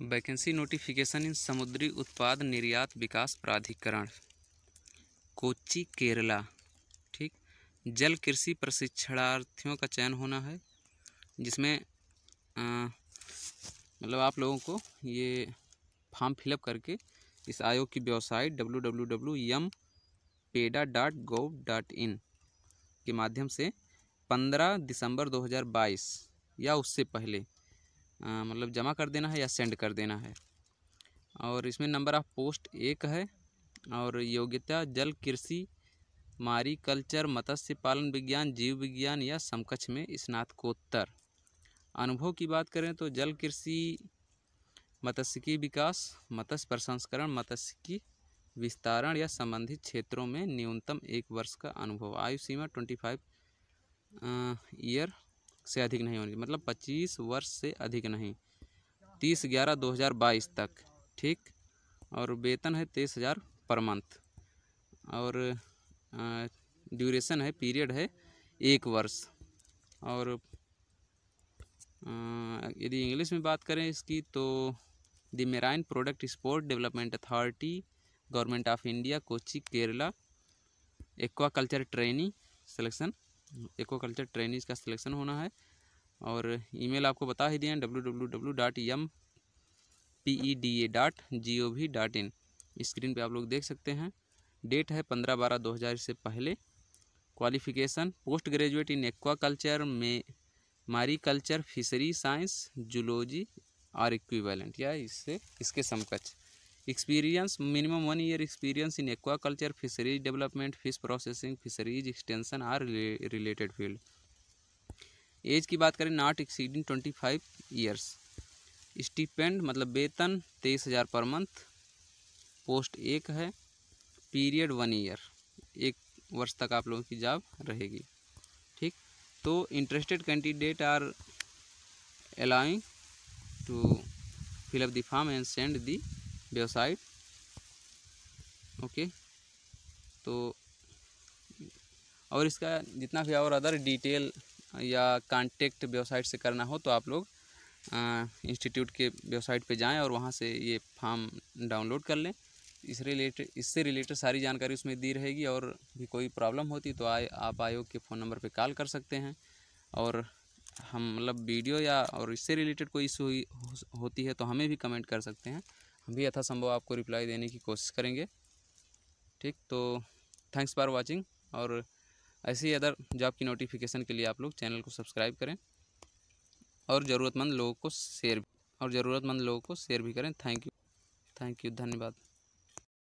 vacancy notification इन समुद्री उत्पाद निर्यात विकास प्राधिकरण कोची केरला ठीक जल कृषि प्रशिक्षणार्थियों का चयन होना है जिसमें मतलब आप लोगों को ये फॉर्म फिलअप करके इस आयोग की website W W W M peda dot gov dot in के माध्यम से पंद्रह दिसंबर 2022 या उससे पहले मतलब जमा कर देना है या सेंड कर देना है और इसमें नंबर ऑफ पोस्ट एक है और योग्यता जल कृषि मारी कल्चर मत्स्य पालन विज्ञान जीव विज्ञान या समकक्ष में स्नातकोत्तर अनुभव की बात करें तो जल कृषि मत्स्यिकी विकास मत्स्य प्रसंस्करण मत्स्यिकी विस्तारण या संबंधित क्षेत्रों में न्यूनतम एक वर्ष का अनुभव आयु सीमा ट्वेंटी फाइव ईयर से अधिक नहीं होनी मतलब पच्चीस वर्ष से अधिक नहीं तीस ग्यारह दो हज़ार बाईस तक ठीक और वेतन है तेईस हज़ार पर मंथ और ड्यूरेशन है पीरियड है एक वर्ष और यदि इंग्लिश में बात करें इसकी तो the marine product sport development authority government of India Kochi Kerala aquaculture training selection aquaculture trainees का सिलेक्शन होना है और ईमेल आपको बता ही दिए हैं W W dot M P E D A dot G O V dot in screen पे आप लोग देख सकते हैं डेट है पंद्रह बारह दो हज़ार से पहले qualification post graduate in aquaculture में mariculture fishery science zoology और इक्विवेलेंट या इससे इसके समकक्ष experience minimum one year experience in aquaculture fisheries development fish processing fisheries extension or related field age की बात करें not exceeding twenty five years stipend मतलब वेतन तेईस हज़ार पर मंथ पोस्ट एक है पीरियड वन ईयर एक वर्ष तक आप लोगों की जॉब रहेगी ठीक तो interested candidate are allowing to fill up the form and send the website okay तो और इसका जितना भी और अदर डिटेल या कांटेक्ट वेबसाइट से करना हो तो आप लोग इंस्टीट्यूट के वेबसाइट पे जाएं और वहाँ से ये फॉर्म डाउनलोड कर लें इस रिलेटेड इससे रिलेटेड सारी जानकारी उसमें दी रहेगी और भी कोई प्रॉब्लम होती तो आए आप आयोग के फ़ोन नंबर पे कॉल कर सकते हैं और हम मतलब वीडियो या और इससे रिलेटेड कोई इशू होती है तो हमें भी कमेंट कर सकते हैं हम भी यथासंभव आपको रिप्लाई देने की कोशिश करेंगे ठीक तो थैंक्स फॉर वॉचिंग और ऐसे ही अदर जॉब की नोटिफिकेशन के लिए आप लोग चैनल को सब्सक्राइब करें और ज़रूरतमंद लोगों को शेयर और ज़रूरतमंद लोगों को शेयर भी करें थैंक यू थैंक यू धन्यवाद